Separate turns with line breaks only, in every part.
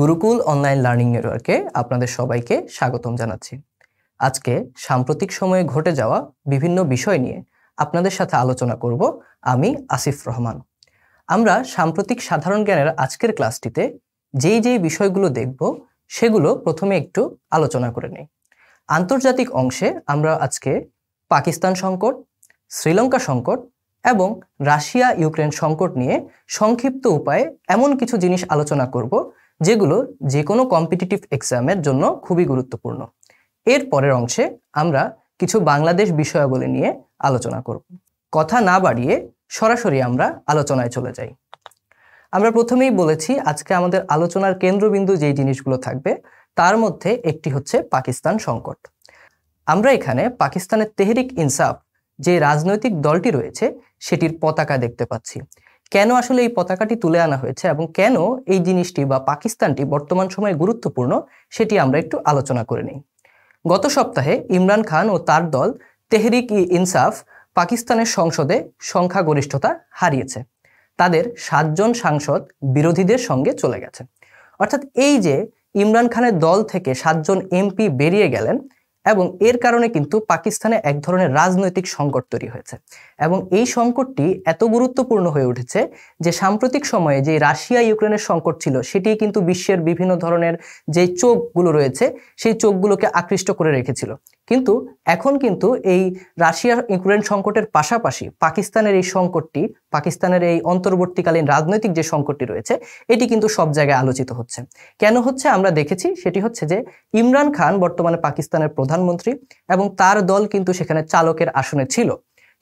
Gurukul online learning নেটওয়ার্কে আপনাদের সবাইকে স্বাগতম জানাচ্ছি আজকে সাম্প্রতিক সময়ে ঘটে যাওয়া বিভিন্ন বিষয় নিয়ে আপনাদের সাথে আলোচনা করব আমি আসিফ রহমান আমরা সাম্প্রতিক সাধারণ জ্ঞানের আজকের ক্লাসটিতে যেই যেই বিষয়গুলো দেখব সেগুলো প্রথমে একটু আলোচনা করে নিই আন্তর্জাতিক অংশে আমরা আজকে পাকিস্তান সংকট শ্রীলঙ্কা সংকট এবং রাশিয়া ইউক্রেন সংকট নিয়ে সংক্ষিপ্ত উপায়ে এমন কিছু জিনিস আলোচনা করব যেগুলো যে কোনো কম্পিটিটিভ এক্সামের জন্য খুবই গুরুত্বপূর্ণ এর পরের অংশে আমরা কিছু বাংলাদেশ বিষয়াবলী নিয়ে আলোচনা করব কথা না বাড়িয়ে সরাসরি আমরা আলোচনায় চলে যাই আমরা প্রথমেই বলেছি আজকে আমাদের আলোচনার কেন্দ্রবিন্দু যেই জিনিসগুলো থাকবে তার মধ্যে একটি হচ্ছে পাকিস্তান সংকট আমরা এখানে পাকিস্তানের তেহরিক ইনসাফ যে রাজনৈতিক দলটি রয়েছে সেটির পতাকা দেখতে পাচ্ছি কেন আসলে এই পতাকাটি তুলে আনা হয়েছে এবং কেন এই জিনিসটি বা পাকিস্তানটি বর্তমান সময়ে গুরুত্বপূর্ণ সেটি আমরা একটু আলোচনা করে নিই গত সপ্তাহে ইমরান খান ও তার দল তেহরিক ই ইনসাফ পাকিস্তানের সংসদে সংখ্যাগরিষ্ঠতা হারিয়েছে তাদের সাতজন সাংসদ বিরোধীদের সঙ্গে চলে গেছে অর্থাৎ এই যে ইমরান খানের দল থেকে সাতজন এমপি বেরিয়ে গেলেন এবং এর কারণে কিন্তু পাকিস্তানে এক ধরনের রাজনৈতিক সংকট তৈরি হয়েছে এবং এই সংকটটি এত গুরুত্বপূর্ণ হয়ে উঠেছে যে সাম্প্রতিক সময়ে যে রাশিয়া ইউক্রেনের সংকট ছিল সেটি কিন্তু বিশ্বের বিভিন্ন ধরনের যে চোখগুলো রয়েছে সেই চোখগুলোকে আকৃষ্ট করে রেখেছিল কিন্তু এখন কিন্তু এই রাশিয়া ইউক্রেন সংকটের পাশাপাশি পাকিস্তানের এই সংকটটি পাকিস্তানের এই অন্তর্বর্তীকালীন রাজনৈতিক যে সংকটটি রয়েছে এটি কিন্তু সব জায়গায় আলোচিত হচ্ছে কেন হচ্ছে আমরা দেখেছি সেটি হচ্ছে যে ইমরান খান বর্তমানে পাকিস্তানের প্রধানমন্ত্রী এবং তার দল কিন্তু সেখানে চালকের আসনে ছিল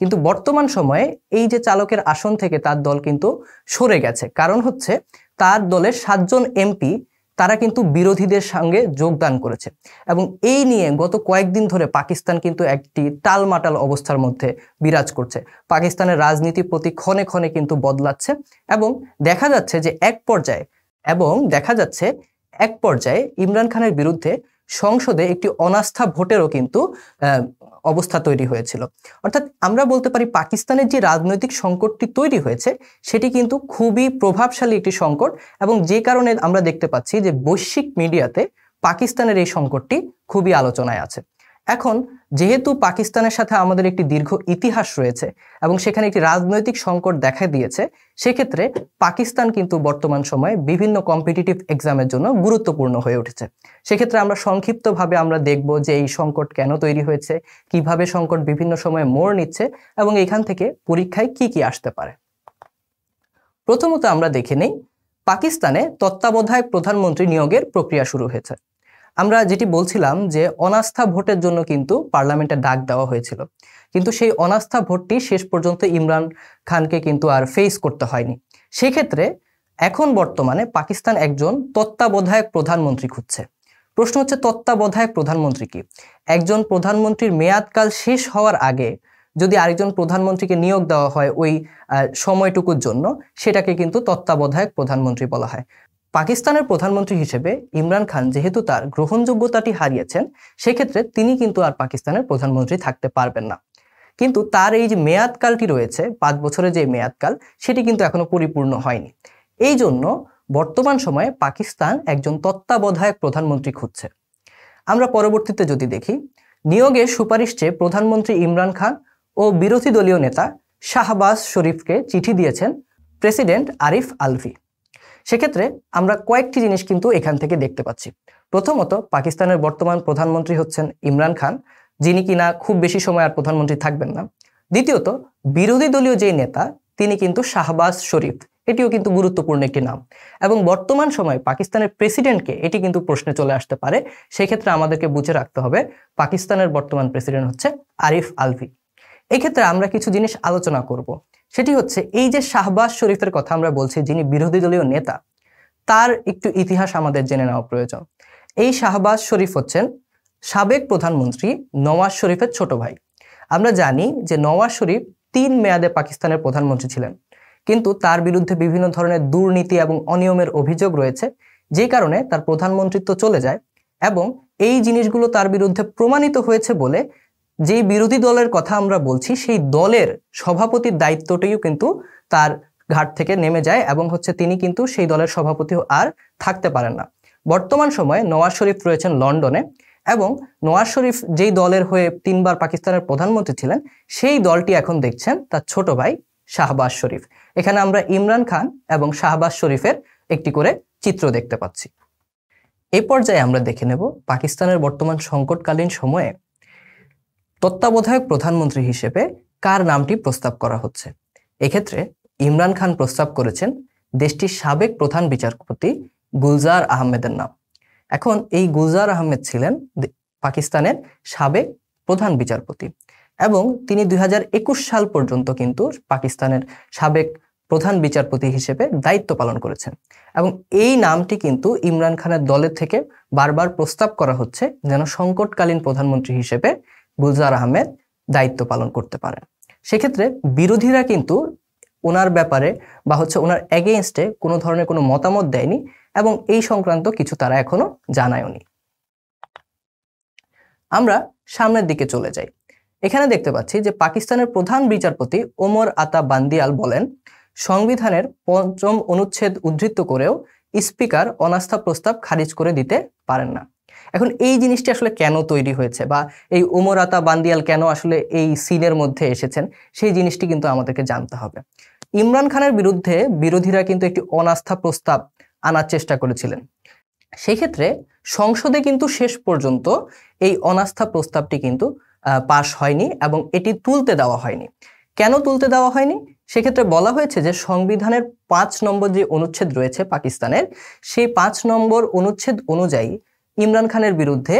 কিন্তু বর্তমান সময়ে এই যে চালকের আসন থেকে তার দল কিন্তু সরে গেছে কারণ হচ্ছে তার দলের সাতজন এমপি তারা কিন্তু বিরোধীদের সঙ্গে যোগদান করেছে এবং এই নিয়ে গত কয়েকদিন ধরে পাকিস্তান কিন্তু একটি টালমাটাল অবস্থার মধ্যে বিরাজ করছে পাকিস্তানের রাজনীতি প্রতি ক্ষণে ক্ষণে কিন্তু বদলাচ্ছে এবং দেখা যাচ্ছে যে এক পর্যায়ে এবং দেখা যাচ্ছে এক পর্যায়ে ইমরান খানের বিরুদ্ধে সংসদে একটি অনাস্থা ভোটেরও কিন্তু অবস্থা তৈরি হয়েছিল অর্থাৎ আমরা বলতে পারি পাকিস্তানের যে রাজনৈতিক সংকটটি তৈরি হয়েছে সেটি কিন্তু খুবই প্রভাবশালী একটি সংকট এবং যে কারণে আমরা দেখতে পাচ্ছি যে বৈশ্বিক মিডিয়াতে পাকিস্তানের এই সংকটটি খুবই আলোচনায় আছে এখন যেহেতু পাকিস্তানের সাথে আমাদের একটি দীর্ঘ ইতিহাস রয়েছে এবং সেখানে একটি রাজনৈতিক সংকট দেখা দিয়েছে সেক্ষেত্রে পাকিস্তান কিন্তু বর্তমান সময়ে বিভিন্ন কম্পিটিটিভ এক্সামের জন্য গুরুত্বপূর্ণ হয়ে উঠেছে সেক্ষেত্রে আমরা সংক্ষিপ্তভাবে আমরা দেখব যে এই সংকট কেন তৈরি হয়েছে কিভাবে সংকট বিভিন্ন সময়ে মোড় নিচ্ছে এবং এখান থেকে পরীক্ষায় কি কি আসতে পারে প্রথমত আমরা দেখে নেই পাকিস্তানে তত্ত্বাবধায়ক প্রধানমন্ত্রী নিয়োগের প্রক্রিয়া শুরু হয়েছে আমরা যেটি বলছিলাম যে অনাস্থা ভোটের জন্য কিন্তু পার্লামেন্টে ডাক দেওয়া হয়েছিল কিন্তু সেই অনাস্থা ভোটটি শেষ পর্যন্ত ইমরান খানকে কিন্তু আর ফেস করতে হয়নি সেক্ষেত্রে এখন বর্তমানে পাকিস্তান একজন তত্ত্বাবধায়ক প্রধানমন্ত্রী খুঁজছে প্রশ্ন হচ্ছে তত্ত্বাবধায়ক প্রধানমন্ত্রী কি একজন প্রধানমন্ত্রীর মেয়াদকাল শেষ হওয়ার আগে যদি আরেকজন প্রধানমন্ত্রীকে নিয়োগ দেওয়া হয় ওই সময়টুকুর জন্য সেটাকে কিন্তু তত্ত্বাবধায়ক প্রধানমন্ত্রী বলা হয় পাকিস্তানের প্রধানমন্ত্রী হিসেবে ইমরান খান যেহেতু তার গ্রহণযোগ্যতাটি হারিয়েছেন সেক্ষেত্রে তিনি কিন্তু আর পাকিস্তানের প্রধানমন্ত্রী থাকতে পারবেন না কিন্তু তার এই যে মেয়াদকালটি রয়েছে পাঁচ বছরের যে মেয়াদকাল সেটি কিন্তু এখনো পরিপূর্ণ হয়নি এই জন্য বর্তমান সময়ে পাকিস্তান একজন তত্ত্বাবধায়ক প্রধানমন্ত্রী খুঁজছে আমরা পরবর্তীতে যদি দেখি নিয়োগের সুপারিশ চেয়ে প্রধানমন্ত্রী ইমরান খান ও বিরোধী দলীয় নেতা শাহবাজ শরীফকে চিঠি দিয়েছেন প্রেসিডেন্ট আরিফ আলভি সেক্ষেত্রে আমরা কয়েকটি জিনিস কিন্তু এখান থেকে দেখতে পাচ্ছি প্রথমত পাকিস্তানের বর্তমান প্রধানমন্ত্রী হচ্ছেন ইমরান খান যিনি কিনা খুব বেশি সময় আর প্রধানমন্ত্রী থাকবেন না দ্বিতীয়ত বিরোধী দলীয় যে নেতা তিনি কিন্তু শাহবাজ শরীফ এটিও কিন্তু গুরুত্বপূর্ণ একটি নাম এবং বর্তমান সময়ে পাকিস্তানের প্রেসিডেন্টকে এটি কিন্তু প্রশ্নে চলে আসতে পারে সেক্ষেত্রে আমাদেরকে বুঝে রাখতে হবে পাকিস্তানের বর্তমান প্রেসিডেন্ট হচ্ছে আরিফ আলভি এক্ষেত্রে আমরা কিছু জিনিস আলোচনা করব সেটি হচ্ছে এই যে শাহবাজ শরীফের কথা আমরা বলছি যিনি বিরোধী দলীয় নেতা তার একটু ইতিহাস আমাদের জেনে নেওয়া প্রয়োজন এই শাহবাজ শরীফ হচ্ছেন সাবেক প্রধানমন্ত্রী নওয়াজ শরীফের ছোট ভাই আমরা জানি যে নওয়াজ শরীফ তিন মেয়াদে পাকিস্তানের প্রধানমন্ত্রী ছিলেন কিন্তু তার বিরুদ্ধে বিভিন্ন ধরনের দুর্নীতি এবং অনিয়মের অভিযোগ রয়েছে যে কারণে তার প্রধানমন্ত্রিত্ব চলে যায় এবং এই জিনিসগুলো তার বিরুদ্ধে প্রমাণিত হয়েছে বলে যেই বিরোধী দলের কথা আমরা বলছি সেই দলের সভাপতির দায়িত্বটিও কিন্তু তার ঘাট থেকে নেমে যায় এবং হচ্ছে তিনি কিন্তু সেই দলের সভাপতি আর থাকতে পারেন না বর্তমান সময়ে নওয়াজ শরীফ রয়েছেন লন্ডনে এবং নওয়াজ শরীফ যেই দলের হয়ে তিনবার পাকিস্তানের প্রধানমন্ত্রী ছিলেন সেই দলটি এখন দেখছেন তার ছোট ভাই শাহবাজ শরীফ এখানে আমরা ইমরান খান এবং শাহবাজ শরীফের একটি করে চিত্র দেখতে পাচ্ছি এ পর্যায়ে আমরা দেখে নেব পাকিস্তানের বর্তমান সংকটকালীন সময়ে তত্ত্বাবধায়ক প্রধানমন্ত্রী হিসেবে কার নামটি প্রস্তাব করা হচ্ছে এক্ষেত্রে ইমরান খান প্রস্তাব করেছেন দেশটির সাবেক প্রধান বিচারপতি গুলজার আহমেদের নাম এখন এই গুলজার আহমেদ ছিলেন পাকিস্তানের সাবেক প্রধান বিচারপতি এবং তিনি দুই সাল পর্যন্ত কিন্তু পাকিস্তানের সাবেক প্রধান বিচারপতি হিসেবে দায়িত্ব পালন করেছেন এবং এই নামটি কিন্তু ইমরান খানের দলের থেকে বারবার প্রস্তাব করা হচ্ছে যেন সংকটকালীন প্রধানমন্ত্রী হিসেবে গুলজার আহমেদ দায়িত্ব পালন করতে পারেন সেক্ষেত্রে বিরোধীরা কিন্তু ওনার ব্যাপারে বা হচ্ছে ওনার অ্যাগেনস্টে কোনো ধরনের কোনো মতামত দেয়নি এবং এই সংক্রান্ত কিছু তারা এখনো জানায়নি আমরা সামনের দিকে চলে যাই এখানে দেখতে পাচ্ছি যে পাকিস্তানের প্রধান বিচারপতি ওমর আতা বান্দিয়াল বলেন সংবিধানের পঞ্চম অনুচ্ছেদ উদ্ধৃত করেও স্পিকার অনাস্থা প্রস্তাব খারিজ করে দিতে পারেন না এখন এই জিনিসটি আসলে কেন তৈরি হয়েছে বা এই উমরাতা বান্দিয়াল কেন আসলে এই সিনের মধ্যে এসেছেন সেই জিনিসটি কিন্তু আমাদেরকে জানতে হবে ইমরান খানের বিরুদ্ধে বিরোধীরা কিন্তু একটি অনাস্থা প্রস্তাব আনার চেষ্টা করেছিলেন সেক্ষেত্রে সংসদে কিন্তু শেষ পর্যন্ত এই অনাস্থা প্রস্তাবটি কিন্তু পাশ হয়নি এবং এটি তুলতে দেওয়া হয়নি কেন তুলতে দেওয়া হয়নি সেক্ষেত্রে বলা হয়েছে যে সংবিধানের পাঁচ নম্বর যে অনুচ্ছেদ রয়েছে পাকিস্তানের সেই পাঁচ নম্বর অনুচ্ছেদ অনুযায়ী ইমরান খানের বিরুদ্ধে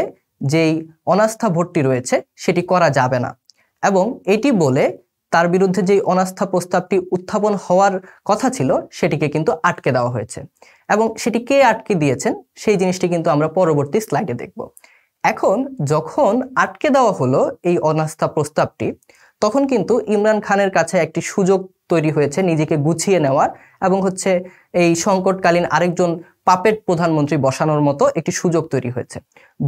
যেই অনাস্থা ভোটটি রয়েছে সেটি করা যাবে না এবং এটি বলে তার বিরুদ্ধে যেই অনাস্থা প্রস্তাবটি উত্থাপন হওয়ার কথা ছিল সেটিকে কিন্তু আটকে দেওয়া হয়েছে এবং সেটি কে আটকে দিয়েছেন সেই জিনিসটি কিন্তু আমরা পরবর্তী স্লাইডে দেখব এখন যখন আটকে দেওয়া হলো এই অনাস্থা প্রস্তাবটি তখন কিন্তু ইমরান খানের কাছে একটি সুযোগ তৈরি হয়েছে নিজেকে গুছিয়ে নেওয়ার এবং হচ্ছে এই সংকটকালীন আরেকজন পাপের প্রধানমন্ত্রী বসানোর মতো একটি সুযোগ তৈরি হয়েছে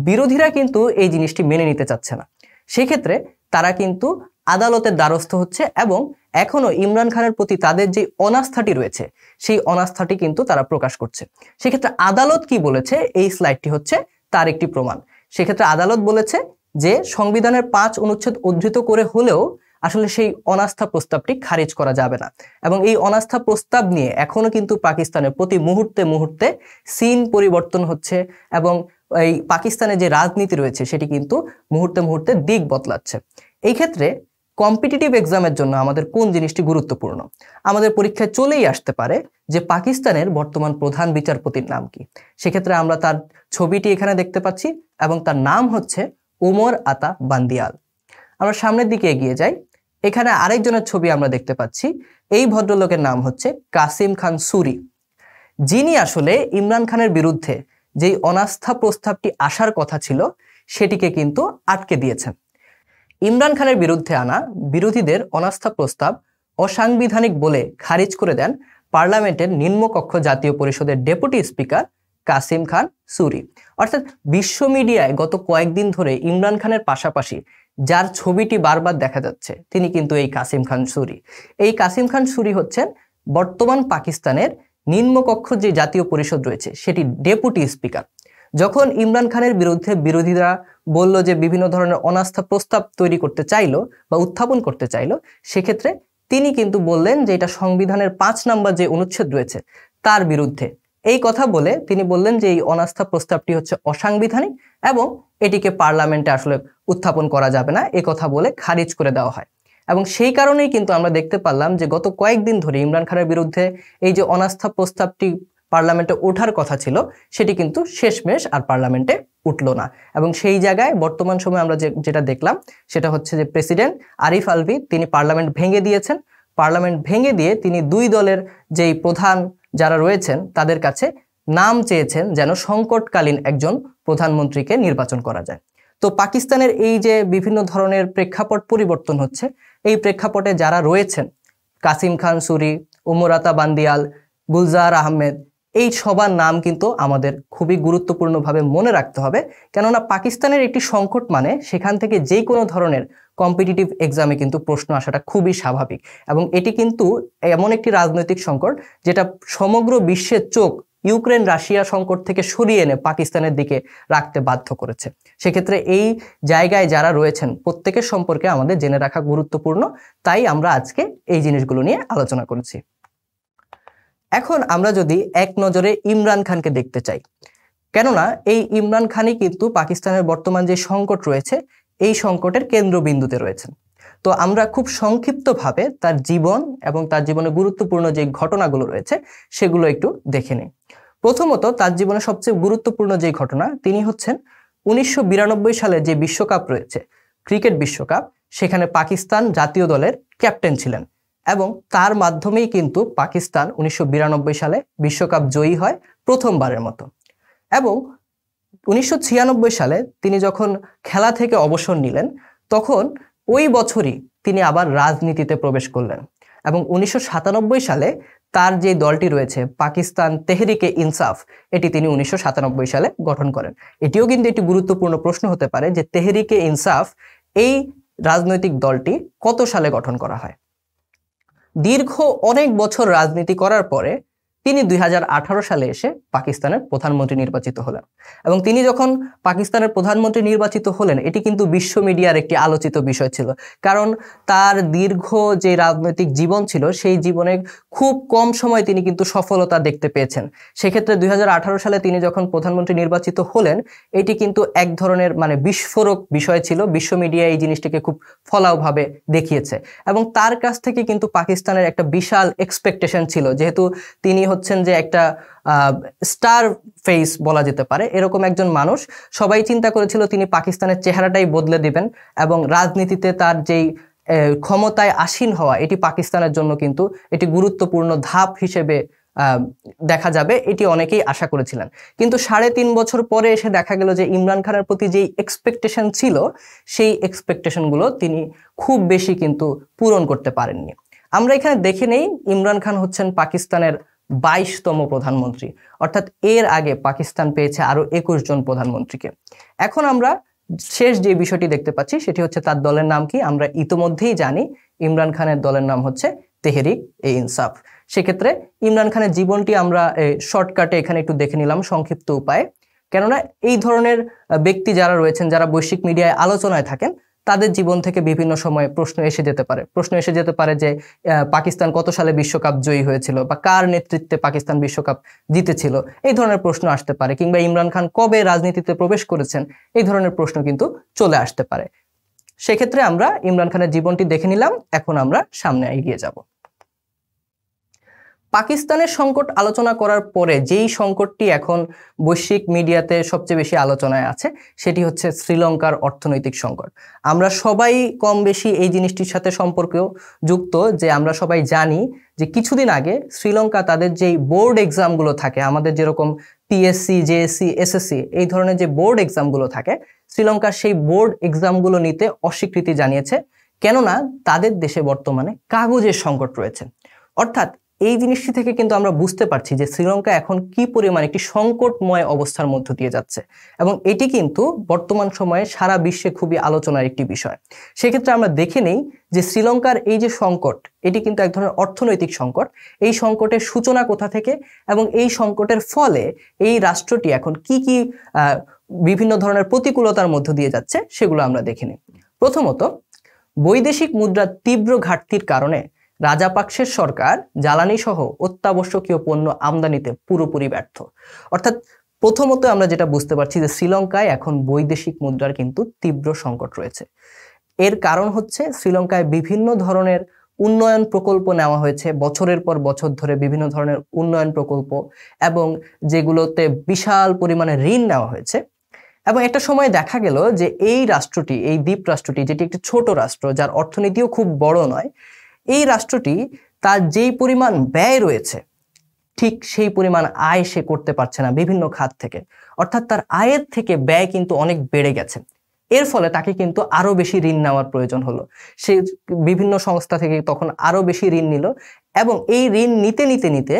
বিরোধীরা কিন্তু এই জিনিসটি মেনে নিতে চাচ্ছে না সেক্ষেত্রে তারা কিন্তু আদালতের দ্বারস্থ হচ্ছে এবং এখনও ইমরান খানের প্রতি তাদের যে অনাস্থাটি রয়েছে সেই অনাস্থাটি কিন্তু তারা প্রকাশ করছে সেক্ষেত্রে আদালত কি বলেছে এই স্লাইডটি হচ্ছে তার একটি প্রমাণ সেক্ষেত্রে আদালত বলেছে যে সংবিধানের পাঁচ অনুচ্ছেদ উদ্ধৃত করে হলেও আসলে সেই অনাস্থা প্রস্তাবটি খারিজ করা যাবে না এবং এই অনাস্থা প্রস্তাব নিয়ে এখনও কিন্তু পাকিস্তানে প্রতি মুহূর্তে মুহূর্তে সিন পরিবর্তন হচ্ছে এবং এই পাকিস্তানে যে রাজনীতি রয়েছে সেটি কিন্তু মুহূর্তে মুহূর্তে দিক বদলাচ্ছে এই ক্ষেত্রে কম্পিটিটিভ এক্সামের জন্য আমাদের কোন জিনিসটি গুরুত্বপূর্ণ আমাদের পরীক্ষায় চলেই আসতে পারে যে পাকিস্তানের বর্তমান প্রধান বিচারপতির নাম কি সেক্ষেত্রে আমরা তার ছবিটি এখানে দেখতে পাচ্ছি এবং তার নাম হচ্ছে ওমর আতা বান্দিয়াল আমরা সামনের দিকে এগিয়ে যাই এখানে আরেকজনের ছবি আমরা দেখতে পাচ্ছি এই ভদ্রলোকের নাম হচ্ছে কাসিম খান সুরি যিনি আসলে ইমরান খানের বিরুদ্ধে যেই অনাস্থা প্রস্তাবটি আসার কথা ছিল সেটিকে কিন্তু আটকে দিয়েছেন ইমরান খানের বিরুদ্ধে আনা বিরোধীদের অনাস্থা প্রস্তাব অসাংবিধানিক বলে খারিজ করে দেন পার্লামেন্টের নিম্নকক্ষ জাতীয় পরিষদের ডেপুটি স্পিকার কাসিম খান সুরি অর্থাৎ বিশ্ব মিডিয়ায় গত কয়েকদিন ধরে ইমরান খানের পাশাপাশি যার ছবিটি বারবার দেখা যাচ্ছে তিনি কিন্তু এই কাসিম খান সুরি এই কাসিম খান সুরি হচ্ছেন বর্তমান পাকিস্তানের নিম্নকক্ষ যে জাতীয় পরিষদ রয়েছে সেটি ডেপুটি স্পিকার যখন ইমরান খানের বিরুদ্ধে বিরোধীরা বলল যে বিভিন্ন ধরনের অনাস্থা প্রস্তাব তৈরি করতে চাইল বা উত্থাপন করতে চাইল সেক্ষেত্রে তিনি কিন্তু বললেন যে এটা সংবিধানের পাঁচ নম্বর যে অনুচ্ছেদ রয়েছে তার বিরুদ্ধে এই কথা বলে তিনি বললেন যে এই অনাস্থা প্রস্তাবটি হচ্ছে অসাংবিধানিক এবং এটিকে পার্লামেন্টে আসলে উত্থাপন করা যাবে না এই কথা বলে খারিজ করে দেওয়া হয় এবং সেই কারণেই কিন্তু আমরা দেখতে পারলাম যে গত কয়েকদিন ধরে ইমরান খানের বিরুদ্ধে এই যে অনাস্থা প্রস্তাবটি পার্লামেন্টে ওঠার কথা ছিল সেটি কিন্তু শেষমেশ আর পার্লামেন্টে উঠল না এবং সেই জায়গায় বর্তমান সময়ে আমরা যেটা দেখলাম সেটা হচ্ছে যে প্রেসিডেন্ট আরিফ আলভি তিনি পার্লামেন্ট ভেঙে দিয়েছেন পার্লামেন্ট ভেঙে দিয়ে তিনি দুই দলের যেই প্রধান যারা রয়েছেন তাদের কাছে নাম চেয়েছেন যেন সংকটকালীন একজন প্রধানমন্ত্রীকে নির্বাচন করা যায় তো পাকিস্তানের এই যে বিভিন্ন ধরনের প্রেক্ষাপট পরিবর্তন হচ্ছে এই প্রেক্ষাপটে যারা রয়েছেন কাসিম খান সুরি উমরাতা বান্দিয়াল গুলজার আহমেদ এই সবার নাম কিন্তু আমাদের খুবই গুরুত্বপূর্ণভাবে মনে রাখতে হবে কেননা পাকিস্তানের একটি সংকট মানে সেখান থেকে যে কোনো ধরনের কম্পিটিটিভ এক্সামে কিন্তু প্রশ্ন আসাটা খুবই স্বাভাবিক এবং এটি কিন্তু এমন একটি রাজনৈতিক সংকট যেটা সমগ্র বিশ্বের চোখ ইউক্রেন রাশিয়া সংকট থেকে সরিয়ে এনে পাকিস্তানের দিকে রাখতে বাধ্য করেছে সেক্ষেত্রে এই জায়গায় যারা রয়েছেন প্রত্যেকের সম্পর্কে আমাদের জেনে রাখা গুরুত্বপূর্ণ তাই আমরা আজকে এই জিনিসগুলো নিয়ে আলোচনা করেছি এখন আমরা যদি এক নজরে ইমরান খানকে দেখতে চাই কেননা এই ইমরান খানই কিন্তু পাকিস্তানের বর্তমান যে সংকট রয়েছে এই সংকটের কেন্দ্রবিন্দুতে রয়েছেন তো আমরা খুব সংক্ষিপ্তভাবে তার জীবন এবং তার জীবনে গুরুত্বপূর্ণ যে ঘটনাগুলো রয়েছে সেগুলো একটু দেখে নিই প্রথমত তার জীবনে সবচেয়ে গুরুত্বপূর্ণ যে ঘটনা তিনি হচ্ছেন উনিশশো সালে যে বিশ্বকাপ রয়েছে ক্রিকেট বিশ্বকাপ সেখানে পাকিস্তান জাতীয় দলের ক্যাপ্টেন ছিলেন এবং তার মাধ্যমেই কিন্তু পাকিস্তান উনিশশো সালে বিশ্বকাপ জয়ী হয় প্রথমবারের মতো এবং উনিশশো সালে তিনি যখন খেলা থেকে অবসর নিলেন তখন ওই বছরই তিনি আবার রাজনীতিতে প্রবেশ করলেন এবং উনিশশো সালে তার যে দলটি রয়েছে পাকিস্তান তেহরিকে ইনসাফ এটি তিনি উনিশশো সালে গঠন করেন এটিও কিন্তু একটি গুরুত্বপূর্ণ প্রশ্ন হতে পারে যে তেহরিকে ইনসাফ এই রাজনৈতিক দলটি কত সালে গঠন করা হয় দীর্ঘ অনেক বছর রাজনীতি করার পরে তিনি দুই সালে এসে পাকিস্তানের প্রধানমন্ত্রী নির্বাচিত হলেন এবং তিনি যখন পাকিস্তানের প্রধানমন্ত্রী নির্বাচিত হলেন এটি কিন্তু বিশ্ব মিডিয়ার একটি আলোচিত বিষয় ছিল কারণ তার দীর্ঘ যে রাজনৈতিক জীবন ছিল সেই জীবনে খুব কম সময় তিনি কিন্তু সফলতা দেখতে পেয়েছেন সেক্ষেত্রে দুই সালে তিনি যখন প্রধানমন্ত্রী নির্বাচিত হলেন এটি কিন্তু এক ধরনের মানে বিস্ফোরক বিষয় ছিল বিশ্ব মিডিয়া এই জিনিসটিকে খুব ফলাওভাবে দেখিয়েছে এবং তার কাছ থেকে কিন্তু পাকিস্তানের একটা বিশাল এক্সপেকটেশন ছিল যেহেতু তিনি হচ্ছেন যে একটা স্টার ফেস বলা যেতে পারে এরকম একজন মানুষ সবাই চিন্তা করেছিল তিনি পাকিস্তানের চেহারাটাই বদলে দিবেন এবং রাজনীতিতে তার যেই ক্ষমতায় আসীন হওয়া এটি পাকিস্তানের জন্য কিন্তু এটি গুরুত্বপূর্ণ ধাপ হিসেবে দেখা যাবে এটি অনেকেই আশা করেছিলেন কিন্তু সাড়ে তিন বছর পরে এসে দেখা গেল যে ইমরান খানের প্রতি যেই এক্সপেকটেশন ছিল সেই এক্সপেকটেশনগুলো তিনি খুব বেশি কিন্তু পূরণ করতে পারেননি আমরা এখানে দেখে নেই ইমরান খান হচ্ছেন পাকিস্তানের বাইশতম প্রধানমন্ত্রী অর্থাৎ এর আগে পাকিস্তান পেয়েছে আরও একুশ জন প্রধানমন্ত্রীকে এখন আমরা শেষ যে বিষয়টি দেখতে পাচ্ছি সেটি হচ্ছে তার দলের নাম কি আমরা ইতোমধ্যেই জানি ইমরান খানের দলের নাম হচ্ছে তেহরিক এ ইনসাফ সেক্ষেত্রে ইমরান খানের জীবনটি আমরা শর্টকাটে এখানে একটু দেখে নিলাম সংক্ষিপ্ত উপায়ে কেননা এই ধরনের ব্যক্তি যারা রয়েছেন যারা বৈশ্বিক মিডিয়ায় আলোচনায় থাকেন তাদের জীবন থেকে বিভিন্ন সময়ে প্রশ্ন এসে যেতে পারে প্রশ্ন এসে যেতে পারে যে পাকিস্তান কত সালে বিশ্বকাপ জয়ী হয়েছিল বা কার নেতৃত্বে পাকিস্তান বিশ্বকাপ জিতেছিল এই ধরনের প্রশ্ন আসতে পারে কিংবা ইমরান খান কবে রাজনীতিতে প্রবেশ করেছেন এই ধরনের প্রশ্ন কিন্তু চলে আসতে পারে সেক্ষেত্রে আমরা ইমরান খানের জীবনটি দেখে নিলাম এখন আমরা সামনে এগিয়ে যাব পাকিস্তানের সংকট আলোচনা করার পরে যেই সংকটটি এখন বৈশ্বিক মিডিয়াতে সবচেয়ে বেশি আলোচনায় আছে সেটি হচ্ছে শ্রীলঙ্কার অর্থনৈতিক সংকট আমরা সবাই কম বেশি এই জিনিসটির সাথে সম্পর্কেও যুক্ত যে আমরা সবাই জানি যে কিছুদিন আগে শ্রীলঙ্কা তাদের যেই বোর্ড এক্সামগুলো থাকে আমাদের যেরকম পিএসসি জেএসসি এসএসসি এই ধরনের যে বোর্ড এক্সামগুলো থাকে শ্রীলঙ্কার সেই বোর্ড এক্সামগুলো নিতে অস্বীকৃতি জানিয়েছে কেননা তাদের দেশে বর্তমানে কাগজের সংকট রয়েছে অর্থাৎ এই জিনিসটি থেকে কিন্তু আমরা বুঝতে পারছি যে শ্রীলঙ্কা এখন কি পরিমাণ একটি সংকটময় অবস্থার মধ্য দিয়ে যাচ্ছে এবং এটি কিন্তু বর্তমান সময়ে সারা বিশ্বে খুবই আলোচনার একটি বিষয় সেক্ষেত্রে আমরা দেখে নেই যে শ্রীলঙ্কার এই যে সংকট এটি কিন্তু এক ধরনের অর্থনৈতিক সংকট এই সংকটের সূচনা কোথা থেকে এবং এই সংকটের ফলে এই রাষ্ট্রটি এখন কি কি বিভিন্ন ধরনের প্রতিকূলতার মধ্য দিয়ে যাচ্ছে সেগুলো আমরা দেখে নিই প্রথমত বৈদেশিক মুদ্রার তীব্র ঘাটতির কারণে রাজাপাকসের সরকার জ্বালানি সহ অত্যাবশ্যকীয় পণ্য আমদানিতে পুরোপুরি ব্যর্থ অর্থাৎ প্রথমত আমরা যেটা বুঝতে পারছি যে শ্রীলঙ্কায় এখন বৈদেশিক মুদ্রার কিন্তু তীব্র সংকট রয়েছে এর কারণ হচ্ছে শ্রীলঙ্কায় বিভিন্ন ধরনের উন্নয়ন প্রকল্প নেওয়া হয়েছে বছরের পর বছর ধরে বিভিন্ন ধরনের উন্নয়ন প্রকল্প এবং যেগুলোতে বিশাল পরিমাণে ঋণ নেওয়া হয়েছে এবং একটা সময় দেখা গেল যে এই রাষ্ট্রটি এই দ্বীপ রাষ্ট্রটি যেটি একটি ছোট রাষ্ট্র যার অর্থনীতিও খুব বড় নয় এই রাষ্ট্রটি তার যেই পরিমাণ ব্যয় রয়েছে ঠিক সেই পরিমাণ আয় সে করতে পারছে না বিভিন্ন খাত থেকে অর্থাৎ তার আয়ের থেকে ব্যয় কিন্তু অনেক বেড়ে গেছে এর ফলে তাকে কিন্তু আরও বেশি ঋণ নেওয়ার প্রয়োজন হলো সে বিভিন্ন সংস্থা থেকে তখন আরও বেশি ঋণ নিল এবং এই ঋণ নিতে নিতে নিতে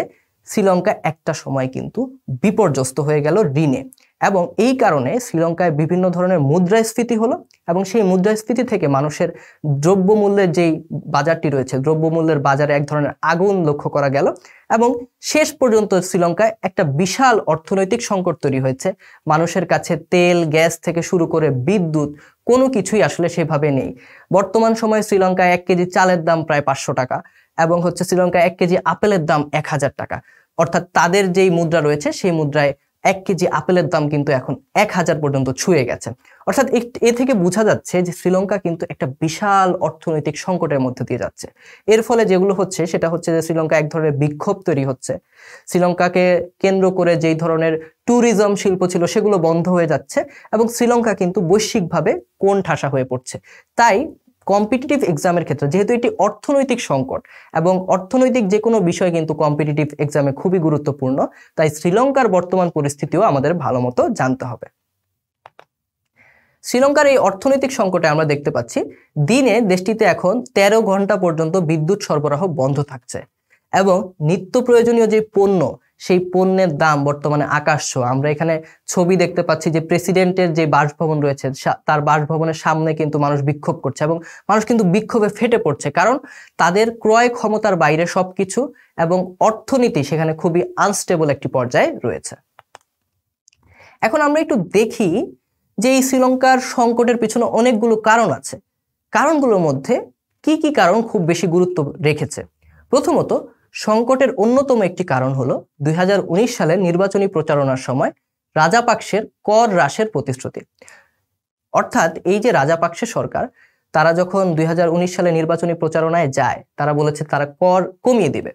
শ্রীলঙ্কা একটা সময় কিন্তু বিপর্যস্ত হয়ে গেল ঋণে এবং এই কারণে শ্রীলঙ্কায় বিভিন্ন ধরনের মুদ্রাস্ফীতি হলো এবং সেই মুদ্রাস্ফীতি থেকে মানুষের দ্রব্যমূল্যের যেই বাজারটি রয়েছে দ্রব্যমূল্যের বাজারে এক ধরনের আগুন লক্ষ্য করা গেল এবং শেষ পর্যন্ত শ্রীলঙ্কায় একটা বিশাল অর্থনৈতিক সংকট তৈরি হয়েছে মানুষের কাছে তেল গ্যাস থেকে শুরু করে বিদ্যুৎ কোনো কিছুই আসলে সেভাবে নেই বর্তমান সময়ে শ্রীলঙ্কায় এক কেজি চালের দাম প্রায় পাঁচশো টাকা এবং হচ্ছে শ্রীলঙ্কায় এক কেজি আপেলের দাম এক হাজার টাকা অর্থাৎ তাদের যেই মুদ্রা রয়েছে সেই মুদ্রায় এক কেজি আপেলের দাম কিন্তু এখন এক হাজার পর্যন্ত ছুঁয়ে গেছে অর্থাৎ এ থেকে বোঝা যাচ্ছে যে শ্রীলঙ্কা কিন্তু একটা বিশাল অর্থনৈতিক সংকটের মধ্যে দিয়ে যাচ্ছে এর ফলে যেগুলো হচ্ছে সেটা হচ্ছে যে শ্রীলঙ্কা এক ধরনের বিক্ষোভ তৈরি হচ্ছে শ্রীলঙ্কাকে কেন্দ্র করে যেই ধরনের ট্যুরিজম শিল্প ছিল সেগুলো বন্ধ হয়ে যাচ্ছে এবং শ্রীলঙ্কা কিন্তু বৈশ্বিকভাবে কোন ঠাসা হয়ে পড়ছে তাই কম্পিটিটিভ এক্সামের ক্ষেত্রে যেহেতু এটি অর্থনৈতিক সংকট এবং অর্থনৈতিক যে কোনো বিষয় কিন্তু কম্পিটিটিভ এক্সামে খুবই গুরুত্বপূর্ণ তাই শ্রীলঙ্কার বর্তমান পরিস্থিতিও আমাদের ভালো মতো জানতে হবে শ্রীলঙ্কার এই অর্থনৈতিক সংকটে আমরা দেখতে পাচ্ছি দিনে দেশটিতে এখন ১৩ ঘন্টা পর্যন্ত বিদ্যুৎ সরবরাহ বন্ধ থাকছে এবং নিত্য প্রয়োজনীয় যে পণ্য সেই পণ্যের দাম বর্তমানে আকাশ আমরা এখানে ছবি দেখতে পাচ্ছি যে প্রেসিডেন্টের যে বাসভবন রয়েছে তার বাসভবনের সামনে কিন্তু মানুষ বিক্ষোভ করছে এবং মানুষ কিন্তু বিক্ষোভে ফেটে পড়ছে কারণ তাদের ক্রয় ক্ষমতার বাইরে সব কিছু এবং অর্থনীতি সেখানে খুবই আনস্টেবল একটি পর্যায়ে রয়েছে এখন আমরা একটু দেখি যে এই শ্রীলঙ্কার সংকটের পিছনে অনেকগুলো কারণ আছে কারণগুলোর মধ্যে কি কি কারণ খুব বেশি গুরুত্ব রেখেছে প্রথমত সংকটের অন্যতম একটি কারণ হলো দুই সালে নির্বাচনী প্রচারণার সময় রাজাপাকসের কর হ্রাসের প্রতিশ্রুতি অর্থাৎ এই যে রাজাপাকসে সরকার তারা যখন দুই সালে নির্বাচনী প্রচারণায় যায় তারা বলেছে তারা কর কমিয়ে দিবে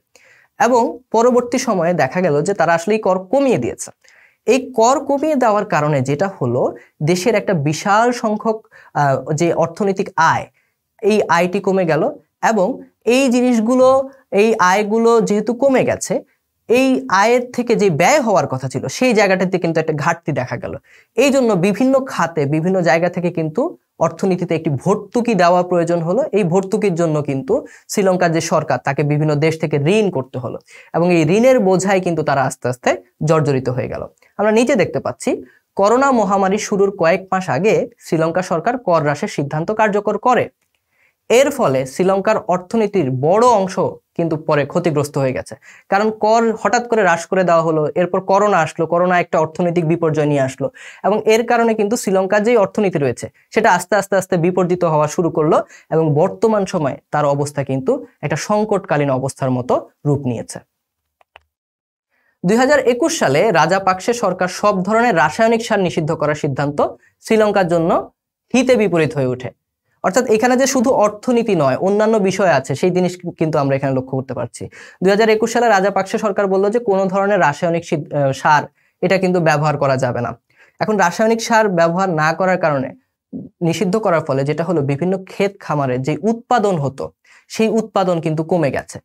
এবং পরবর্তী সময়ে দেখা গেল যে তারা আসলেই কর কমিয়ে দিয়েছে এই কর কমিয়ে দেওয়ার কারণে যেটা হলো দেশের একটা বিশাল সংখ্যক যে অর্থনৈতিক আয় এই আয়টি কমে গেল এবং এই জিনিসগুলো এই আয়গুলো যেহেতু কমে গেছে এই আয়ের থেকে যে ব্যয় হওয়ার কথা ছিল সেই জায়গাটাতে কিন্তু একটা ঘাটতি দেখা গেল এই জন্য বিভিন্ন খাতে বিভিন্ন জায়গা থেকে কিন্তু অর্থনীতিতে একটি ভর্তুকি দেওয়া প্রয়োজন হলো এই ভর্তুকির জন্য কিন্তু শ্রীলঙ্কার যে সরকার তাকে বিভিন্ন দেশ থেকে ঋণ করতে হলো এবং এই ঋণের বোঝায় কিন্তু তারা আস্তে আস্তে জর্জরিত হয়ে গেল আমরা নিচে দেখতে পাচ্ছি করোনা মহামারী শুরুর কয়েক মাস আগে শ্রীলঙ্কা সরকার কর হ্রাসের সিদ্ধান্ত কার্যকর করে এর ফলে শ্রীলঙ্কার অর্থনীতির বড় অংশ কিন্তু পরে ক্ষতিগ্রস্ত হয়ে গেছে কারণ কর হঠাৎ করে হ্রাস করে দেওয়া হলো এরপর করোনা আসলো করোনা একটা অর্থনৈতিক বিপর্যয় নিয়ে আসলো এবং এর কারণে কিন্তু শ্রীলঙ্কার যেই অর্থনীতি রয়েছে সেটা আস্তে আস্তে আস্তে বিপর্যিত হওয়া শুরু করলো এবং বর্তমান সময়ে তার অবস্থা কিন্তু একটা সংকটকালীন অবস্থার মতো রূপ নিয়েছে দুই সালে রাজাপাকসে সরকার সব ধরনের রাসায়নিক সার নিষিদ্ধ করার সিদ্ধান্ত শ্রীলঙ্কার জন্য হিতে বিপরীত হয়ে ওঠে অর্থাৎ এখানে যে শুধু অর্থনীতি নয় অন্যান্য বিষয় আছে সেই জিনিস কিন্তু আমরা এখানে লক্ষ্য করতে পারছি দুই সালে রাজা পাকসে সরকার বলল যে কোনো ধরনের রাসায়নিক সার এটা কিন্তু ব্যবহার করা যাবে না এখন রাসায়নিক সার ব্যবহার না করার কারণে নিষিদ্ধ করার ফলে যেটা হলো বিভিন্ন ক্ষেত খামারে যে উৎপাদন হতো সেই উৎপাদন কিন্তু কমে গেছে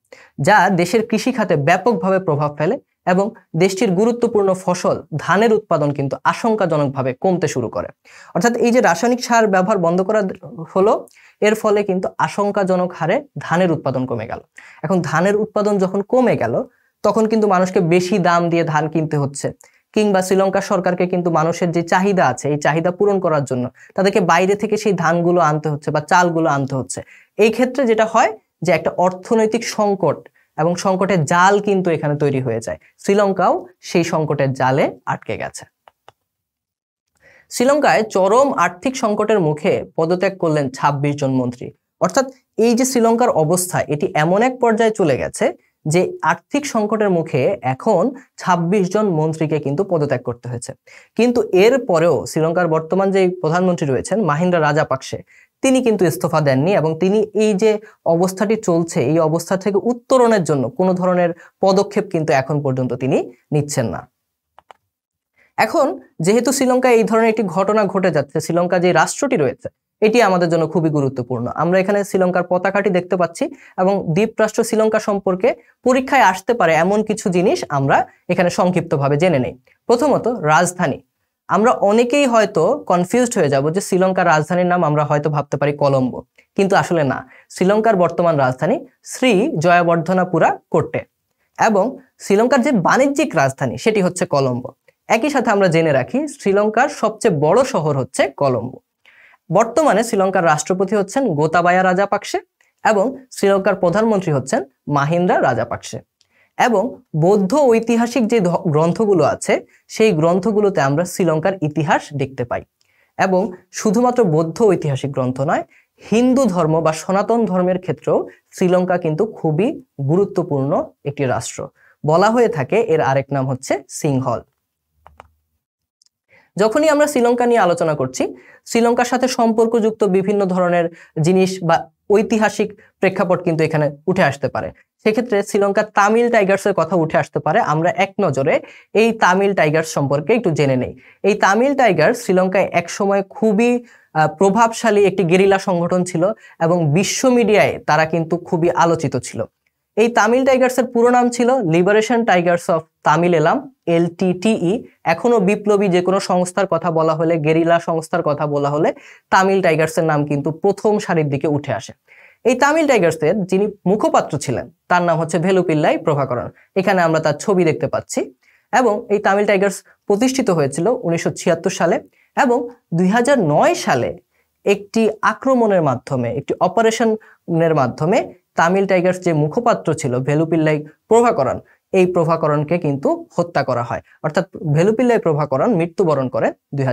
যা দেশের কৃষি খাতে ব্যাপকভাবে প্রভাব ফেলে এবং দেশটির গুরুত্বপূর্ণ ফসল ধানের উৎপাদন কিন্তু আশঙ্কাজনকভাবে কমতে শুরু করে অর্থাৎ এই যে রাসায়নিক সার ব্যবহার বন্ধ করা হলো এর ফলে কিন্তু আশঙ্কাজনক হারে ধানের উৎপাদন কমে গেল এখন ধানের উৎপাদন যখন কমে গেল তখন কিন্তু মানুষকে বেশি দাম দিয়ে ধান কিনতে হচ্ছে কিংবা শ্রীলঙ্কা সরকারকে কিন্তু মানুষের যে চাহিদা আছে এই চাহিদা পূরণ করার জন্য তাদেরকে বাইরে থেকে সেই ধানগুলো আনতে হচ্ছে বা চালগুলো আনতে হচ্ছে এই ক্ষেত্রে যেটা হয় যে একটা অর্থনৈতিক সংকট এবং সংকটের জাল কিন্তু এখানে তৈরি হয়ে যায় শ্রীলঙ্কাও সেই সংকটের জালে আটকে গেছে শ্রীলঙ্কায় চরম আর্থিক সংকটের মুখে পদত্যাগ করলেন ২৬ জন মন্ত্রী অর্থাৎ এই যে শ্রীলঙ্কার অবস্থা এটি এমন এক পর্যায়ে চলে গেছে যে আর্থিক সংকটের মুখে এখন ২৬ জন মন্ত্রীকে কিন্তু পদত্যাগ করতে হয়েছে কিন্তু এর পরেও শ্রীলঙ্কার বর্তমান যে প্রধানমন্ত্রী রয়েছেন মাহিন্দ্রা রাজাপাকসে তিনি কিন্তু ইস্তফা দেননি এবং তিনি এই যে অবস্থাটি চলছে এই অবস্থা থেকে উত্তরণের জন্য কোনো ধরনের পদক্ষেপ কিন্তু এখন পর্যন্ত তিনি নিচ্ছেন না এখন যেহেতু শ্রীলঙ্কায় এই ধরনের একটি ঘটনা ঘটে যাচ্ছে শ্রীলঙ্কা যে রাষ্ট্রটি রয়েছে এটি আমাদের জন্য খুবই গুরুত্বপূর্ণ আমরা এখানে শ্রীলঙ্কার পতাকাটি দেখতে পাচ্ছি এবং দ্বীপরাষ্ট্র শ্রীলঙ্কা সম্পর্কে পরীক্ষায় আসতে পারে এমন কিছু জিনিস আমরা এখানে সংক্ষিপ্তভাবে জেনে নেই প্রথমত রাজধানী আমরা অনেকেই হয়তো কনফিউজড হয়ে যাব যে শ্রীলঙ্কার রাজধানীর নাম আমরা হয়তো ভাবতে পারি কলম্বো কিন্তু আসলে না শ্রীলঙ্কার বর্তমান রাজধানী শ্রী জয়াবর্ধনাপুরা কোট্টে এবং শ্রীলঙ্কার যে বাণিজ্যিক রাজধানী সেটি হচ্ছে কলম্বো একই সাথে আমরা জেনে রাখি শ্রীলঙ্কার সবচেয়ে বড় শহর হচ্ছে কলম্বো বর্তমানে শ্রীলঙ্কার রাষ্ট্রপতি হচ্ছেন গোতাবায়া রাজাপাকসে এবং শ্রীলঙ্কার প্রধানমন্ত্রী হচ্ছেন মাহিন্দা রাজাপাকসে এবং বৌদ্ধ ঐতিহাসিক যে গ্রন্থগুলো আছে সেই গ্রন্থগুলোতে আমরা শ্রীলঙ্কার ইতিহাস দেখতে পাই এবং শুধুমাত্র বৌদ্ধ ঐতিহাসিক গ্রন্থ নয় হিন্দু ধর্ম বা সনাতন ধর্মের ক্ষেত্রেও শ্রীলঙ্কা কিন্তু খুবই গুরুত্বপূর্ণ একটি রাষ্ট্র বলা হয়ে থাকে এর আরেক নাম হচ্ছে সিংহল যখনই আমরা শ্রীলঙ্কা নিয়ে আলোচনা করছি শ্রীলঙ্কার সাথে সম্পর্কযুক্ত বিভিন্ন ধরনের জিনিস বা ঐতিহাসিক প্রেক্ষাপট কিন্তু এখানে উঠে আসতে পারে সেক্ষেত্রে শ্রীলঙ্কার তামিল টাইগার্সের কথা উঠে আসতে পারে আমরা এক নজরে এই তামিল টাইগার্স সম্পর্কে একটু জেনে নেই এই তামিল টাইগার্স শ্রীলঙ্কায় একসময় খুবই প্রভাবশালী একটি গেরিলা সংগঠন ছিল এবং বিশ্ব মিডিয়ায় তারা কিন্তু খুবই আলোচিত ছিল এই তামিল টাইগার্সের পুরো নাম ছিল লিবারেশন টাইগার্স অফ তামিল এলাম এল টি এখনো বিপ্লবী যে কোনো সংস্থার কথা বলা হলে গেরিলা সংস্থার কথা বলা হলে তামিল টাইগার্সের নাম কিন্তু প্রথম সারির দিকে উঠে আসে এই তামিল টাইগার্সের যিনি মুখপাত্র ছিলেন তার নাম হচ্ছে ভেলুপিল্লাই প্রভাকরণ এখানে আমরা তার ছবি দেখতে পাচ্ছি এবং এই তামিল টাইগার্স প্রতিষ্ঠিত হয়েছিল উনিশশো সালে এবং দুই সালে একটি আক্রমণের মাধ্যমে একটি অপারেশনের মাধ্যমে তামিল টাইগার্স যে মুখপাত্র ছিল ভেলুপিল্লাই প্রভাকরণ এই প্রভাকরণকে কিন্তু হত্যা করা হয় অর্থাৎ ভেলুপিল্লাই প্রভাকরণ মৃত্যুবরণ করে দুই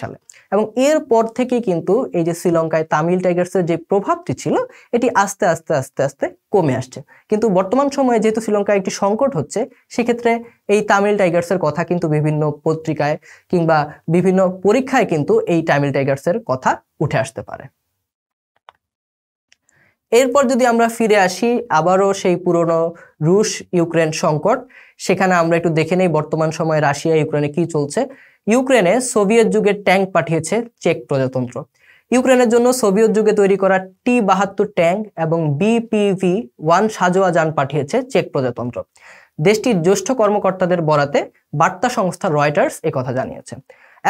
সালে এবং এর পর থেকে কিন্তু এই যে শ্রীলঙ্কায় তামিল টাইগার্সের যে প্রভাবটি ছিল এটি আস্তে আস্তে আস্তে আস্তে কমে আসছে কিন্তু বর্তমান সময়ে যেহেতু শ্রীলঙ্কায় একটি সংকট হচ্ছে সেক্ষেত্রে এই তামিল টাইগার্সের কথা কিন্তু বিভিন্ন পত্রিকায় কিংবা বিভিন্ন পরীক্ষায় কিন্তু এই তামিল টাইগার্সের কথা উঠে আসতে পারে এরপর যদি আমরা ফিরে আসি আবারও সেই পুরনো রুশ ইউক্রেন সংকট সেখানে আমরা একটু দেখে নেই বর্তমান সময়ে রাশিয়া ইউক্রেনে কি চলছে ইউক্রেনে সোভিয়েত যুগের ট্যাঙ্ক পাঠিয়েছে চেক প্রজাতন্ত্র ইউক্রেনের জন্য সোভিয়েত যুগে তৈরি করা টি বাহাত্তর ট্যাঙ্ক এবং বিপিভি ওয়ান সাজোয়া যান পাঠিয়েছে চেক প্রজাতন্ত্র দেশটির জ্যেষ্ঠ কর্মকর্তাদের বরাতে বার্তা সংস্থা রয়টার্স কথা জানিয়েছে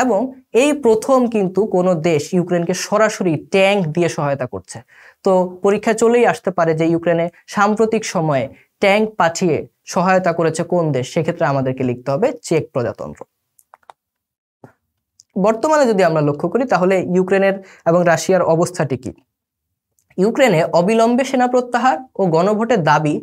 এবং এই প্রথম কিন্তু কোন দেশ ইউক্রেনকে সরাসরি ট্যাঙ্ক দিয়ে সহায়তা করছে তো পরীক্ষা চলেই আসতে পারে যে ইউক্রেনে সাম্প্রতিক সময়ে ট্যাঙ্ক পাঠিয়ে সহায়তা করেছে কোন দেশ সেক্ষেত্রে আমাদেরকে লিখতে হবে চেক প্রজাতন্ত্র বর্তমানে যদি আমরা লক্ষ্য করি তাহলে ইউক্রেনের এবং রাশিয়ার অবস্থাটি কি ইউক্রেনে অবিলম্বে সেনা প্রত্যাহার ও গণভোটের দাবি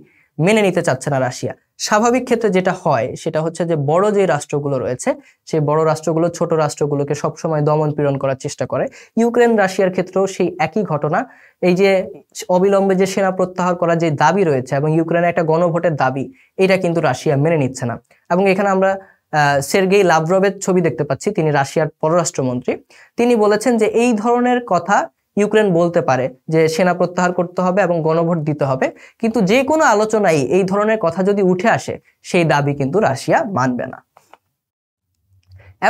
মেনে নিতে চাচ্ছে না রাশিয়া স্বাভাবিক ক্ষেত্রে যেটা হয় সেটা হচ্ছে যে বড় যে রাষ্ট্রগুলো রয়েছে সেই বড় রাষ্ট্রগুলো ছোট রাষ্ট্রগুলোকে সবসময় দমন পীড়ন করার চেষ্টা করে ইউক্রেন রাশিয়ার ক্ষেত্রেও সেই একই ঘটনা এই যে অবিলম্বে যে সেনা প্রত্যাহার করার যে দাবি রয়েছে এবং ইউক্রেনে একটা গণভোটের দাবি এটা কিন্তু রাশিয়া মেনে নিচ্ছে না এবং এখানে আমরা সের্গেই লাভরবের ছবি দেখতে পাচ্ছি তিনি রাশিয়ার পররাষ্ট্রমন্ত্রী তিনি বলেছেন যে এই ধরনের কথা ইউক্রেন বলতে পারে যে সেনা প্রত্যাহার করতে হবে এবং গণভোট দিতে হবে কিন্তু যে কোনো আলোচনায় এই ধরনের কথা যদি উঠে আসে সেই দাবি কিন্তু রাশিয়া মানবে না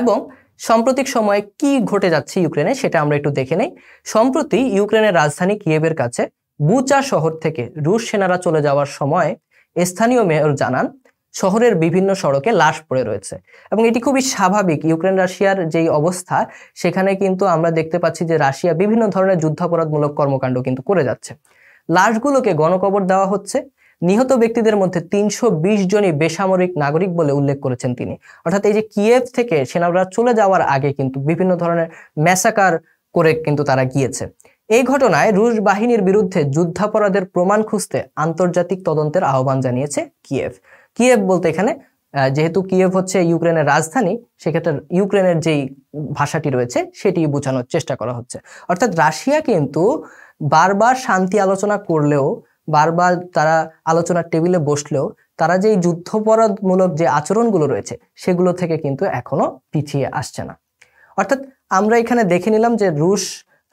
এবং সাম্প্রতিক সময়ে কি ঘটে যাচ্ছে ইউক্রেনে সেটা আমরা একটু দেখে নেই সম্প্রতি ইউক্রেনের রাজধানী কিয়েভের কাছে বুচা শহর থেকে রুশ সেনারা চলে যাওয়ার সময় স্থানীয় মেয়র জানান শহরের বিভিন্ন সড়কে লাশ পড়ে রয়েছে এবং এটি খুবই স্বাভাবিক ইউক্রেন রাশিয়ার যেই অবস্থা সেখানে কিন্তু আমরা দেখতে পাচ্ছি যে রাশিয়া বিভিন্ন ধরনের যুদ্ধাপরাধমূলক কর্মকাণ্ড কিন্তু করে যাচ্ছে লাশগুলোকে গণকবর দেওয়া হচ্ছে নিহত ব্যক্তিদের মধ্যে তিনশো বিশ জনই বেসামরিক নাগরিক বলে উল্লেখ করেছেন তিনি অর্থাৎ এই যে কিয়েভ থেকে সেনারা চলে যাওয়ার আগে কিন্তু বিভিন্ন ধরনের ম্যাসাকার করে কিন্তু তারা গিয়েছে এই ঘটনায় রুশ বাহিনীর বিরুদ্ধে যুদ্ধাপরাধের প্রমাণ খুঁজতে আন্তর্জাতিক তদন্তের আহ্বান জানিয়েছে কিয়েভ কিয়েভ বলতে এখানে যেহেতু কিয়েভ হচ্ছে ইউক্রেনের রাজধানী সেক্ষেত্রে ইউক্রেনের যেই ভাষাটি রয়েছে সেটি বোঝানোর চেষ্টা করা হচ্ছে অর্থাৎ রাশিয়া কিন্তু বারবার শান্তি আলোচনা করলেও বারবার তারা আলোচনার টেবিলে বসলেও তারা যেই যুদ্ধপরাধমূলক যে আচরণগুলো রয়েছে সেগুলো থেকে কিন্তু এখনো পিছিয়ে আসছে না অর্থাৎ আমরা এখানে দেখে নিলাম যে রুশ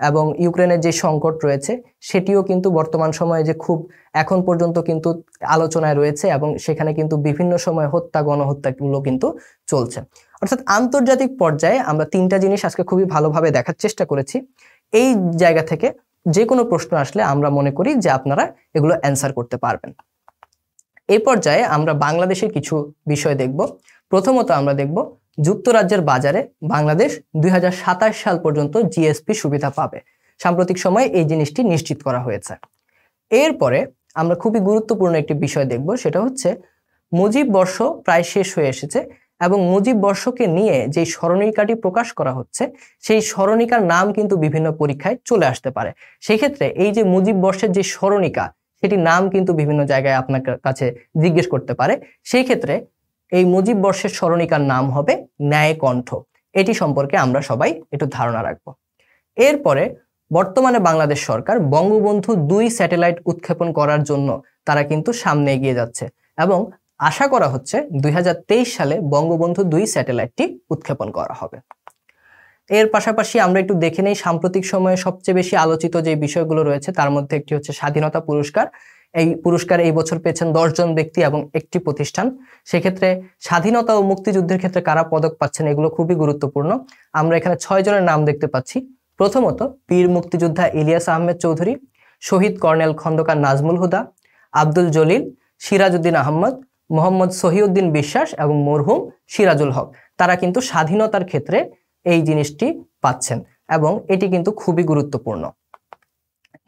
এবং ইউক্রেনের যে সংকট রয়েছে সেটিও কিন্তু বর্তমান সময়ে যে খুব এখন পর্যন্ত কিন্তু আলোচনায় রয়েছে এবং সেখানে কিন্তু বিভিন্ন সময় হত্যা গণহত্যাগুলো কিন্তু চলছে অর্থাৎ আন্তর্জাতিক পর্যায়ে আমরা তিনটা জিনিস আজকে খুবই ভালোভাবে দেখার চেষ্টা করেছি এই জায়গা থেকে যে কোনো প্রশ্ন আসলে আমরা মনে করি যে আপনারা এগুলো অ্যান্সার করতে পারবেন এ পর্যায়ে আমরা বাংলাদেশের কিছু বিষয় দেখব প্রথমত আমরা দেখব যুক্তরাজ্যের বাজারে বাংলাদেশ দুই সাল পর্যন্ত জিএসপি সুবিধা পাবে সাম্প্রতিক সময়ে এই জিনিসটি নিশ্চিত করা হয়েছে এরপরে আমরা খুবই গুরুত্বপূর্ণ একটি বিষয় দেখব সেটা হচ্ছে মুজিব বর্ষ প্রায় শেষ হয়ে এসেছে এবং মুজিব বর্ষকে নিয়ে যে স্মরণিকাটি প্রকাশ করা হচ্ছে সেই স্মরণিকার নাম কিন্তু বিভিন্ন পরীক্ষায় চলে আসতে পারে সেক্ষেত্রে এই যে মুজিব বর্ষের যে স্মরণিকা সেটি নাম কিন্তু বিভিন্ন জায়গায় আপনার কাছে জিজ্ঞেস করতে পারে সেই ক্ষেত্রে এই মুজিব বর্ষের স্মরণিকার নাম হবে ন্যায়কণ্ঠ এটি সম্পর্কে আমরা সবাই একটু ধারণা রাখব এরপরে বর্তমানে বাংলাদেশ সরকার বঙ্গবন্ধু দুই স্যাটেলাইট উৎক্ষেপণ করার জন্য তারা কিন্তু সামনে এগিয়ে যাচ্ছে এবং আশা করা হচ্ছে দুই সালে বঙ্গবন্ধু দুই স্যাটেলাইটটি উৎক্ষেপণ করা হবে এর পাশাপাশি আমরা একটু দেখে নেই সাম্প্রতিক সময়ে সবচেয়ে বেশি আলোচিত যে বিষয়গুলো রয়েছে তার মধ্যে একটি হচ্ছে স্বাধীনতা পুরস্কার এই পুরস্কার এই বছর পেয়েছেন দশজন ব্যক্তি এবং একটি প্রতিষ্ঠান সেক্ষেত্রে স্বাধীনতা ও মুক্তিযুদ্ধের ক্ষেত্রে কারা পদক পাচ্ছেন এগুলো খুবই গুরুত্বপূর্ণ আমরা এখানে ছয় জনের নাম দেখতে পাচ্ছি প্রথমত বীর মুক্তিযোদ্ধা ইলিয়াস আহমেদ চৌধুরী শহীদ কর্নেল খন্দকার নাজমুল হুদা আব্দুল জলিল সিরাজউদ্দিন আহমদ মোহাম্মদ সহিউদ্দিন বিশ্বাস এবং মরহুম সিরাজুল হক তারা কিন্তু স্বাধীনতার ক্ষেত্রে এই জিনিসটি পাচ্ছেন এবং এটি কিন্তু খুবই গুরুত্বপূর্ণ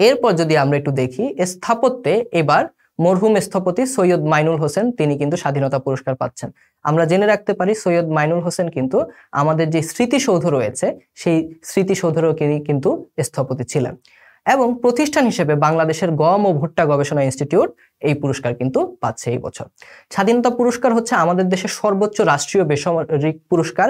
এরপর যদি আমরা একটু দেখি স্থাপত্যে এবার মরহুম স্থপতি সৈয়দ মাইনুল হোসেন তিনি কিন্তু স্বাধীনতা পুরস্কার পাচ্ছেন আমরা জেনে রাখতে পারি সৈয়দ মাইনুল হোসেন কিন্তু আমাদের যে স্মৃতিসৌধ রয়েছে সেই স্মৃতিসৌধেরও কিন্তু স্থপতি ছিলেন এবং প্রতিষ্ঠান হিসেবে বাংলাদেশের গম ও ভুট্টা গবেষণা ইনস্টিটিউট এই পুরস্কার কিন্তু পাচ্ছে এই বছর স্বাধীনতা পুরস্কার হচ্ছে আমাদের দেশের সর্বোচ্চ রাষ্ট্রীয় বেসামরিক পুরস্কার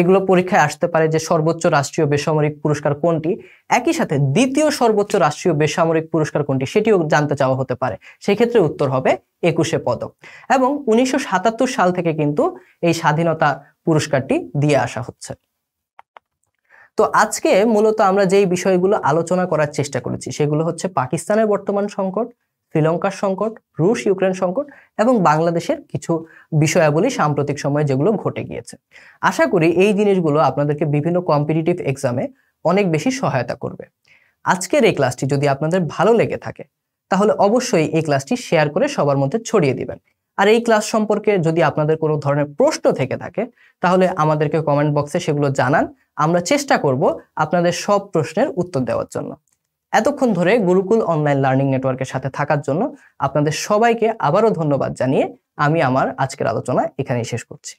এগুলো পরীক্ষায় আসতে পারে যে সর্বোচ্চ রাষ্ট্রীয় বেসামরিক পুরস্কার কোনটি একই সাথে দ্বিতীয় সর্বোচ্চ রাষ্ট্রীয় বেসামরিক পুরস্কার কোনটি সেটিও জানতে চাওয়া হতে পারে সেই ক্ষেত্রে উত্তর হবে একুশে পদক এবং উনিশশো সাল থেকে কিন্তু এই স্বাধীনতা পুরস্কারটি দিয়ে আসা হচ্ছে তো আজকে মূলত আমরা যেই বিষয়গুলো আলোচনা করার চেষ্টা করেছি সেগুলো হচ্ছে পাকিস্তানের বর্তমান সংকট শ্রীলঙ্কার সংকট রুশ ইউক্রেন সংকট এবং বাংলাদেশের কিছু বিষয়াবলী সাম্প্রতিক সময়ে যেগুলো ঘটে গিয়েছে আশা করি এই জিনিসগুলো আপনাদেরকে বিভিন্ন কম্পিটিটিভ এক্সামে অনেক বেশি সহায়তা করবে আজকের এই ক্লাসটি যদি আপনাদের ভালো লেগে থাকে তাহলে অবশ্যই এই ক্লাসটি শেয়ার করে সবার মধ্যে ছড়িয়ে দিবেন আর এই ক্লাস সম্পর্কে যদি আপনাদের কোনো ধরনের প্রশ্ন থেকে থাকে তাহলে আমাদেরকে কমেন্ট বক্সে সেগুলো জানান আমরা চেষ্টা করব আপনাদের সব প্রশ্নের উত্তর দেওয়ার জন্য এতক্ষণ ধরে গুরুকুল অনলাইন লার্নিং নেটওয়ার্কের সাথে থাকার জন্য আপনাদের সবাইকে আবারও ধন্যবাদ জানিয়ে আমি আমার আজকের আলোচনা এখানেই শেষ করছি